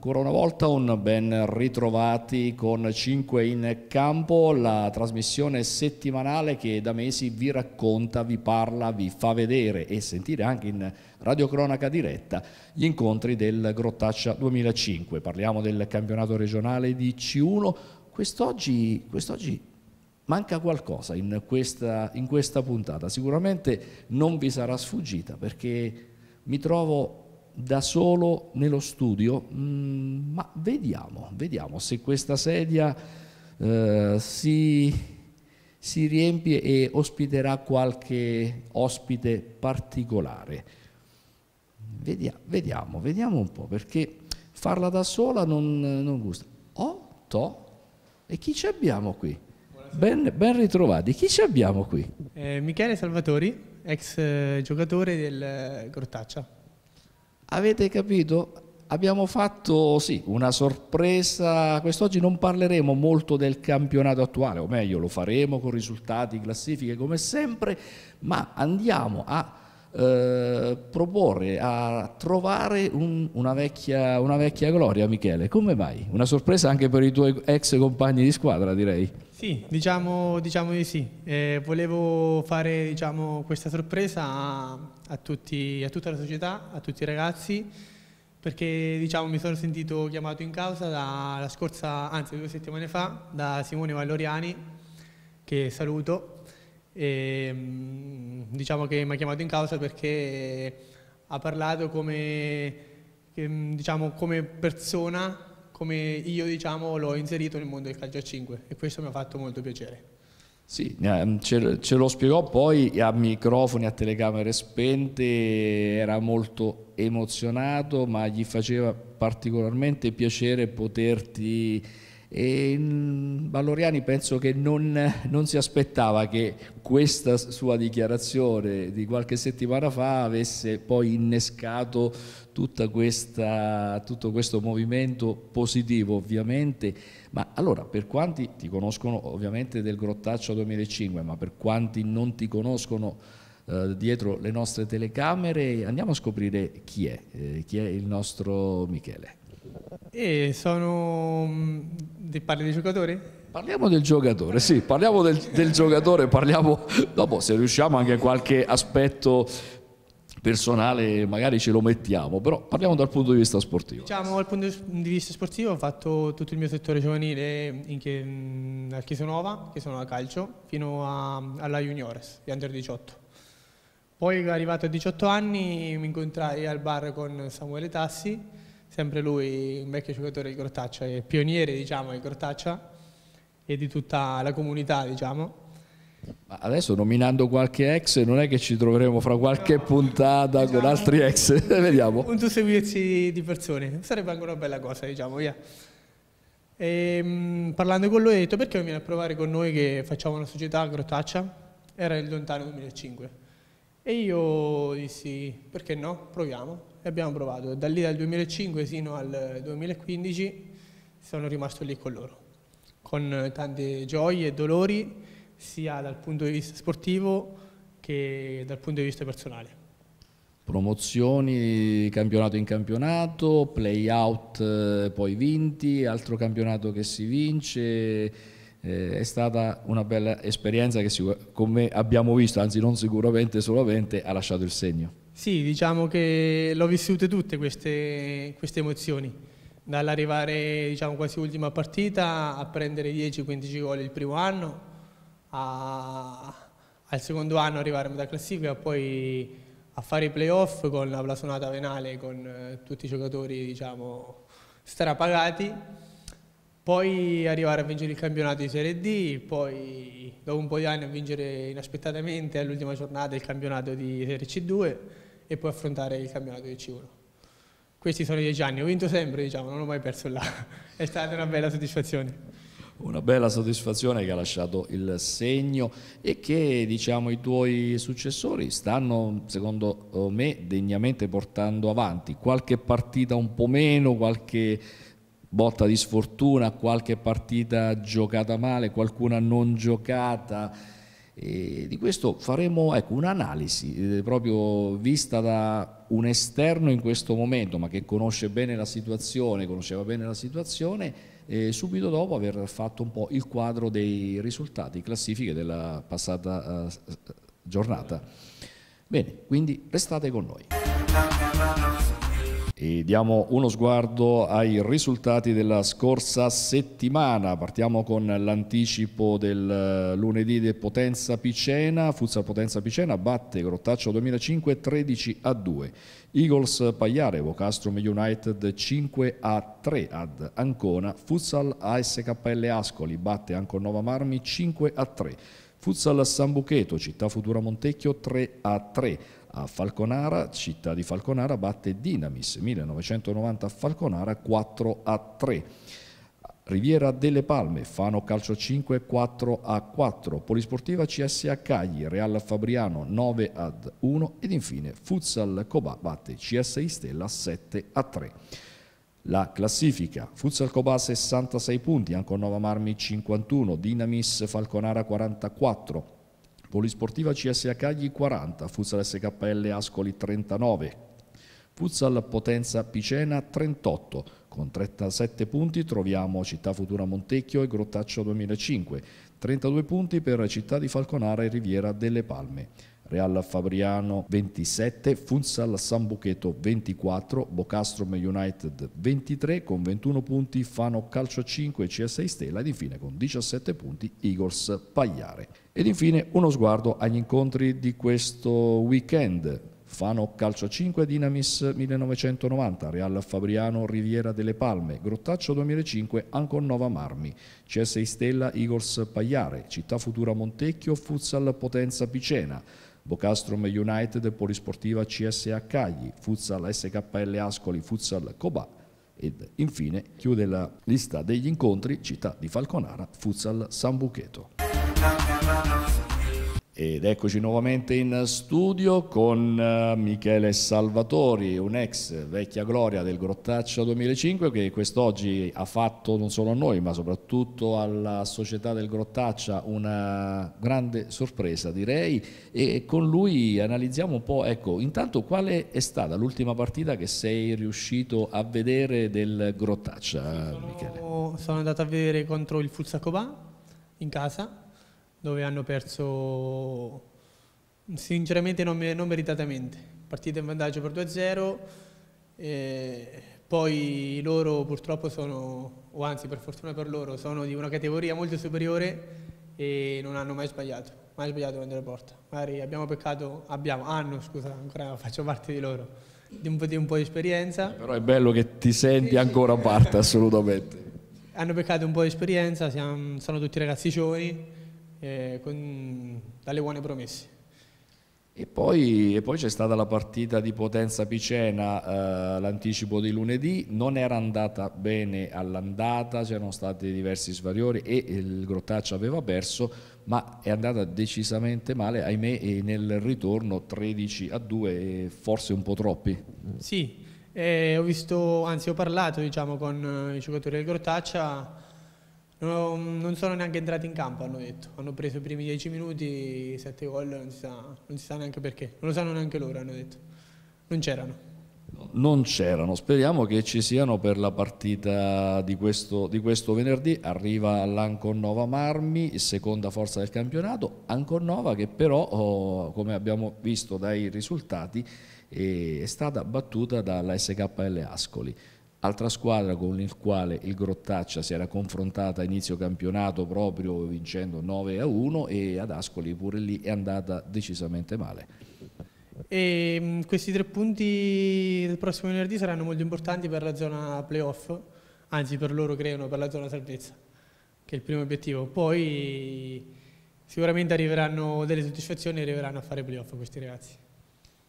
Ancora una volta un ben ritrovati con 5 in campo, la trasmissione settimanale che da mesi vi racconta, vi parla, vi fa vedere e sentire anche in radiocronaca diretta gli incontri del Grottaccia 2005. Parliamo del campionato regionale di C1. Quest'oggi, quest'oggi manca qualcosa in questa, in questa puntata, sicuramente non vi sarà sfuggita perché mi trovo da solo nello studio, mm, ma vediamo, vediamo se questa sedia eh, si, si riempie e ospiterà qualche ospite particolare. Vediamo, vediamo, vediamo un po', perché farla da sola non, non gusta. Oh, to, e chi ci abbiamo qui? Ben, ben, ritrovati, chi ci abbiamo qui? Eh, Michele Salvatori, ex eh, giocatore del Grottaccia. Eh, Avete capito? Abbiamo fatto sì, una sorpresa, quest'oggi non parleremo molto del campionato attuale, o meglio lo faremo con risultati, classifiche come sempre, ma andiamo a eh, proporre, a trovare un, una, vecchia, una vecchia gloria, Michele. Come mai? Una sorpresa anche per i tuoi ex compagni di squadra, direi. Sì, diciamo, diciamo di sì. Eh, volevo fare diciamo, questa sorpresa a, a, tutti, a, tutta la società, a tutti i ragazzi, perché diciamo, mi sono sentito chiamato in causa da, la scorsa, anzi due settimane fa, da Simone Valloriani, che saluto, e, ehm, diciamo che mi ha chiamato in causa perché ha parlato come, diciamo, come persona, come io diciamo, l'ho inserito nel mondo del calcio a 5 e questo mi ha fatto molto piacere. Sì, ehm, ce, lo spiegò poi a microfoni, a telecamere spente, era molto emozionato, ma gli faceva particolarmente piacere poterti e Balloriani penso che non, non, si aspettava che questa sua dichiarazione di qualche settimana fa avesse poi innescato questa, tutto questo movimento positivo ovviamente, ma allora per quanti ti conoscono ovviamente del Grottaccio 2005, ma per quanti non ti conoscono eh, dietro le nostre telecamere, andiamo a scoprire chi è, eh, chi è il nostro Michele. E sono... Mm, parli di giocatore? Parliamo del giocatore, sì, parliamo del, del giocatore, parliamo dopo se riusciamo anche a qualche aspetto personale magari ce lo mettiamo, però parliamo dal punto di vista sportivo. Diciamo dal punto di vista sportivo ho fatto tutto il mio settore giovanile che, mm, a Chiesonova, che sono a calcio, fino a, alla juniores, di under 18. Poi arrivato a 18 anni mi incontrai al bar con Samuele Tassi sempre lui, un vecchio giocatore di Grottaccia, è pioniere diciamo, di Grottaccia e di tutta la comunità. Diciamo. Ma adesso nominando qualche ex non è che ci troveremo fra qualche no, puntata diciamo, con esatto. altri ex, vediamo. Un tu seguirsi di persone, sarebbe anche una bella cosa diciamo. Yeah. E, mh, parlando con lui ho detto perché non viene a provare con noi che facciamo una società a Cortaccia? Era il lontano 2005 e io dissi perché no, proviamo e abbiamo provato. Da lì dal 2005 fino al 2015 sono rimasto lì con loro, con tante gioie e dolori, sia dal punto di vista sportivo che dal punto di vista personale. Promozioni campionato in campionato, play-out eh, poi vinti, altro campionato che si vince. Eh, è stata una bella esperienza che, come abbiamo visto, anzi non sicuramente solamente, ha lasciato il segno. Sì, diciamo che l'ho vissute tutte queste, queste emozioni, dall'arrivare diciamo, quasi ultima partita a prendere 10-15 gol il primo anno, a, al secondo anno arrivare a metà classifica poi a fare i playoff con la blasonata venale, con eh, tutti i giocatori diciamo, strapagati, poi arrivare a vincere il campionato di Serie D, poi dopo un po' di anni a vincere inaspettatamente all'ultima giornata il campionato di Serie C2 e poi affrontare il campionato di C1. Questi sono i dieci anni, ho vinto sempre, diciamo, non ho mai perso là. È stata una bella soddisfazione una bella soddisfazione che ha lasciato il segno e che diciamo, i tuoi successori stanno secondo eh, me degnamente portando avanti qualche partita un po' meno qualche botta di sfortuna qualche partita giocata male qualcuna non giocata e di questo faremo ecco, un'analisi eh, proprio vista da un esterno in questo momento, ma che conosce bene la situazione, conosceva bene la situazione, eh, subito dopo aver fatto un po' il quadro dei risultati, classifiche della passata eh, giornata. Bene, quindi restate con noi e diamo uno sguardo ai risultati della scorsa settimana. Partiamo con l'anticipo del eh, lunedì del Potenza Picena. Futsal Potenza Picena batte Grottaccio 2005 13 a 2. Eagles Pagliarevo, Vocastrum United 5 a 3 ad Ancona. Futsal ASKL Ascoli batte Anconova Marmi 5 a 3. Futsal San Bucheto, Città Futura Montecchio 3 a 3 a Falconara, città di Falconara, batte Dinamis 1990 a Falconara 4 a 3. Riviera delle Palme, Fano Calcio 5 4 a 4, Polisportiva CSA Cagli, Real Fabriano 9 ad 1 ed infine Futsal Cobà batte CSI Stella 7 a 3. La classifica, Futsal Cobà 66 punti, Anconova Marmi 51, Dinamis Falconara 44, Polisportiva CSA Cagli 40, Futsal SKL Ascoli 39, Futsal Potenza Picena 38, con 37 punti troviamo Città Futura Montecchio e Grottaccio 2005, 32 punti per Città di Falconara e Riviera delle Palme. Real Fabriano 27, Futsal Sambucheto 24, Bocastrom United 23 con 21 punti, Fano Calcio 5, CS6 Stella ed infine con 17 punti Igors Pagliare. Ed infine uno sguardo agli incontri di questo weekend. Fano Calcio 5 Dinamis 1990, Real Fabriano Riviera delle Palme, Grottaccio 2005 Anconnova Marmi, CSI Stella Igors Pagliare, Città Futura Montecchio, Futsal Potenza Picena. Bocastrum United, Polisportiva CSA Cagli, Futsal SKL Ascoli, Futsal Cobà ed infine chiude la lista degli incontri Città di Falconara, Futsal San Bucheto. Ed eccoci nuovamente in studio con eh, Michele Salvatori, un'ex vecchia gloria del Grottaccia 2005 che quest'oggi ha fatto non solo a noi ma soprattutto alla società del Grottaccia una grande sorpresa direi e con lui analizziamo un po' ecco intanto quale è stata l'ultima partita che sei riuscito a vedere del Grottaccia eh, sono, Michele? Sono andato a vedere contro il Fulsacobà in casa dove hanno perso sinceramente non, meritatamente. Partita in vantaggio per 2-0, poi loro purtroppo sono, o anzi per fortuna per loro, sono di una categoria molto superiore e non hanno mai sbagliato, mai sbagliato quando la porta. Magari abbiamo peccato, abbiamo, hanno scusa, ancora faccio parte di loro, di un po' di, un po di esperienza. Eh, però è bello che ti senti sì, ancora sì. parte assolutamente. Hanno peccato un po' di esperienza, siamo, sono tutti ragazzi ragazzicioni, eh, con, dalle buone promesse. E poi, poi c'è stata la partita di Potenza Picena, eh, l'anticipo di lunedì, non era andata bene all'andata, c'erano stati diversi svariori e il Grottaccio aveva perso, ma è andata decisamente male, ahimè, e nel ritorno 13 a 2, forse un po' troppi. Sì, eh, ho visto, anzi ho parlato diciamo, con eh, i giocatori del Grottaccia, non sono neanche entrati in campo, hanno detto. Hanno preso i primi dieci minuti, sette gol, non si, sa, non si sa neanche perché. Non lo sanno neanche loro, hanno detto. Non c'erano non c'erano, speriamo che ci siano per la partita di questo, di questo venerdì, arriva l'Anconnova Marmi, seconda forza del campionato, Anconnova che però oh, come abbiamo visto dai risultati eh, è stata battuta dalla SKL Ascoli. Altra squadra con il quale il Grottaccia si era confrontata a inizio campionato proprio vincendo 9 a 1 e ad Ascoli pure lì è andata decisamente male. E ehm, questi tre punti del prossimo venerdì saranno molto importanti per la zona playoff, anzi per loro creano per la zona salvezza, che è il primo obiettivo. Poi sicuramente arriveranno delle soddisfazioni e arriveranno a fare playoff questi ragazzi.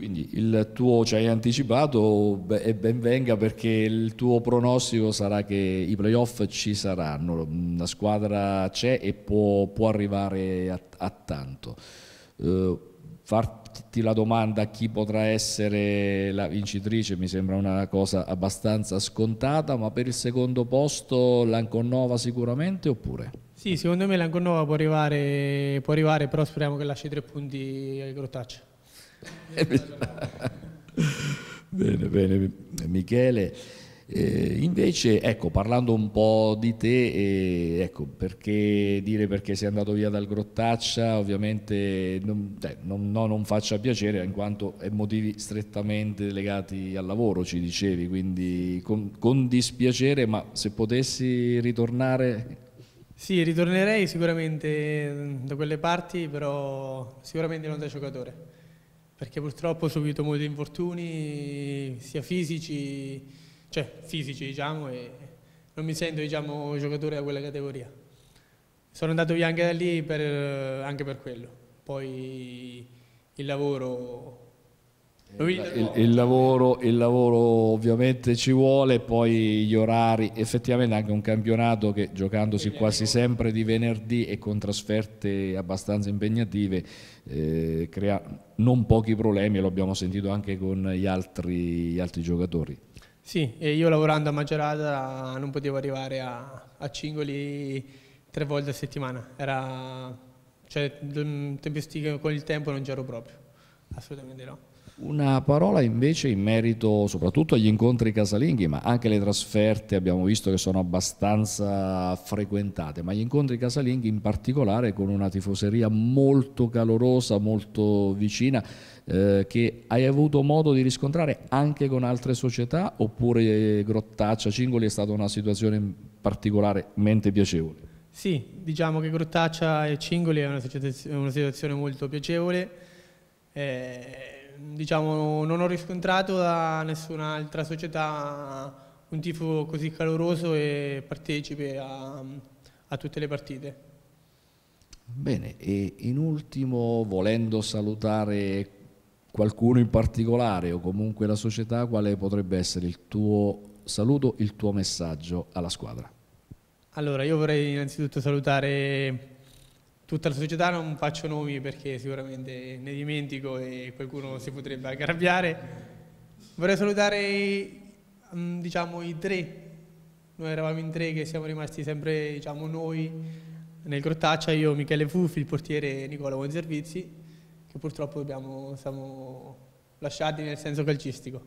Quindi il tuo ci hai anticipato e ben venga perché il tuo pronostico sarà che i playoff ci saranno, la squadra c'è e può, può arrivare a, a tanto. Eh, farti la domanda chi potrà essere la vincitrice mi sembra una cosa abbastanza scontata, ma per il secondo posto l'Anconnova sicuramente oppure? Sì, secondo me l'Anconnova può arrivare, può arrivare però speriamo che lasci tre punti ai Grottacci. bene, bene, Michele. Eh, invece, ecco, parlando un po' di te, eh, ecco, perché dire perché sei andato via dal Grottaccia, ovviamente non, eh, non, no, non faccia piacere, in quanto è motivi strettamente legati al lavoro, ci dicevi, quindi con, con dispiacere, ma se potessi ritornare... Sì, ritornerei sicuramente da quelle parti, però sicuramente non da giocatore perché purtroppo ho subito molti infortuni, sia fisici, cioè fisici diciamo, e non mi sento diciamo, giocatore da quella categoria. Sono andato via anche da lì per, anche per quello. Poi il lavoro il, il, lavoro, il, lavoro, ovviamente ci vuole, poi gli orari, effettivamente anche un campionato che giocandosi quasi sempre di venerdì e con trasferte abbastanza impegnative eh, crea non pochi problemi e lo abbiamo sentito anche con gli altri, gli altri giocatori. Sì, io lavorando a Maggiorata non potevo arrivare a, a Cingoli tre volte a settimana, Era, cioè, mm, con il tempo non c'ero proprio, assolutamente no. Una parola invece in merito soprattutto agli incontri casalinghi, ma anche le trasferte abbiamo visto che sono abbastanza frequentate, ma gli incontri casalinghi in particolare con una tifoseria molto calorosa, molto vicina, eh, che hai avuto modo di riscontrare anche con altre società oppure Grottaccia, Cingoli è stata una situazione particolarmente piacevole? Sì, diciamo che Grottaccia e Cingoli è una, una situazione molto piacevole. Eh, diciamo, non ho riscontrato da nessun'altra società un tifo così caloroso e partecipe a, a tutte le partite. Bene, e in ultimo volendo salutare qualcuno in particolare o comunque la società, quale potrebbe essere il tuo saluto, il tuo messaggio alla squadra? Allora, io vorrei innanzitutto salutare tutta la società non faccio nomi perché sicuramente ne dimentico e qualcuno si potrebbe arrabbiare. Vorrei salutare mm, diciamo, i tre, noi eravamo in tre che siamo rimasti sempre diciamo, noi nel Grottaccia, io, Michele Fuffi, il portiere Nicola Buonservizi, che purtroppo dobbiamo, siamo lasciati nel senso calcistico.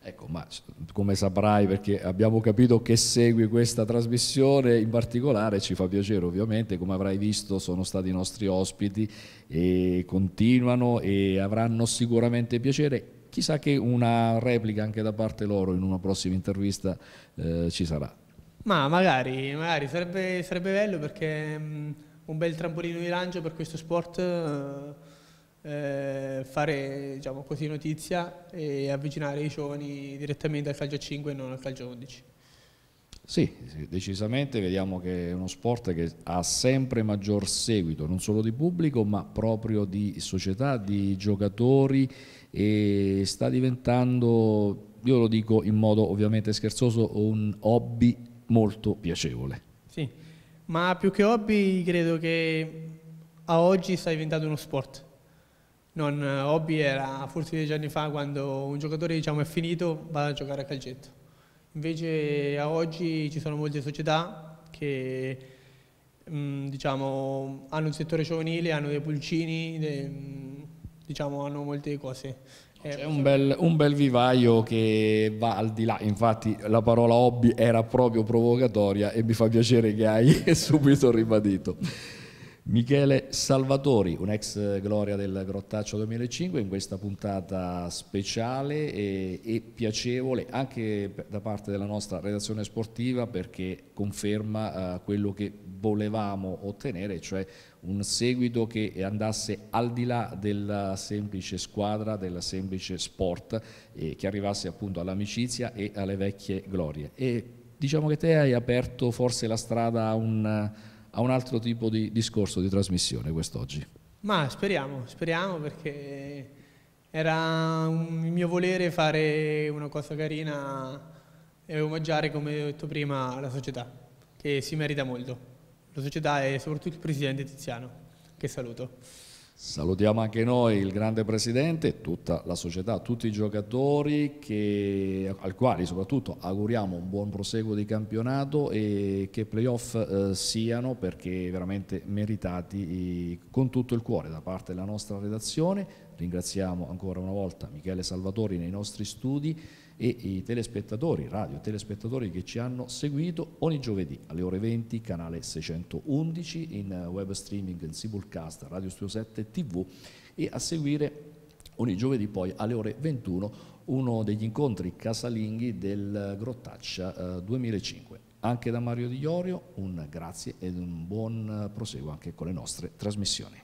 Ecco, ma come saprai, perché abbiamo capito che segui questa trasmissione, in particolare ci fa piacere ovviamente, come avrai visto sono stati i nostri ospiti e continuano e avranno sicuramente piacere. Chissà che una replica anche da parte loro in una prossima intervista eh, ci sarà. Ma magari, magari sarebbe, sarebbe bello perché um, un bel trampolino di lancio per questo sport... Uh, eh, fare diciamo così, notizia e avvicinare i giovani direttamente al calcio 5 e non al calcio 11. Sì, sì, decisamente vediamo che è uno sport che ha sempre maggior seguito, non solo di pubblico, ma proprio di società, di giocatori e sta diventando, io lo dico in modo ovviamente scherzoso, un hobby molto piacevole. Sì, ma più che hobby credo che a oggi sta diventando uno sport non eh, hobby era forse dieci anni fa quando un giocatore diciamo, è finito va a giocare a calcetto. Invece a oggi ci sono molte società che mh, mm, diciamo, hanno un settore giovanile, hanno dei pulcini, dei, mh, mm, diciamo, hanno molte cose. C'è un bel, un bel, vivaio che va al di là, infatti la parola hobby era proprio provocatoria e mi fa piacere che hai subito ribadito. Michele Salvatori, un ex gloria del Grottaccio 2005, in questa puntata speciale e, e, piacevole anche da parte della nostra redazione sportiva perché conferma eh, quello che volevamo ottenere, cioè un seguito che andasse al di là della semplice squadra, del semplice sport, e che arrivasse appunto all'amicizia e alle vecchie glorie. E diciamo che te hai aperto forse la strada a un a un altro tipo di discorso, di trasmissione quest'oggi? Ma speriamo, speriamo perché era il mio volere fare una cosa carina e omaggiare, come ho detto prima, la società, che si merita molto. La società e soprattutto il presidente Tiziano, che saluto. Salutiamo anche noi il grande presidente, tutta la società, tutti i giocatori che, al quali soprattutto auguriamo un buon proseguo di campionato e che playoff eh, siano perché veramente meritati eh, con tutto il cuore da parte della nostra redazione. Ringraziamo ancora una volta Michele Salvatori nei nostri studi e i telespettatori, radio telespettatori che ci hanno seguito ogni giovedì alle ore 20, canale 611, in web streaming, in simulcast, Radio Studio 7 TV e a seguire ogni giovedì poi alle ore 21 uno degli incontri casalinghi del Grottaccia 2005. Eh, anche da Mario Di Iorio un grazie ed un buon proseguo anche con le nostre trasmissioni.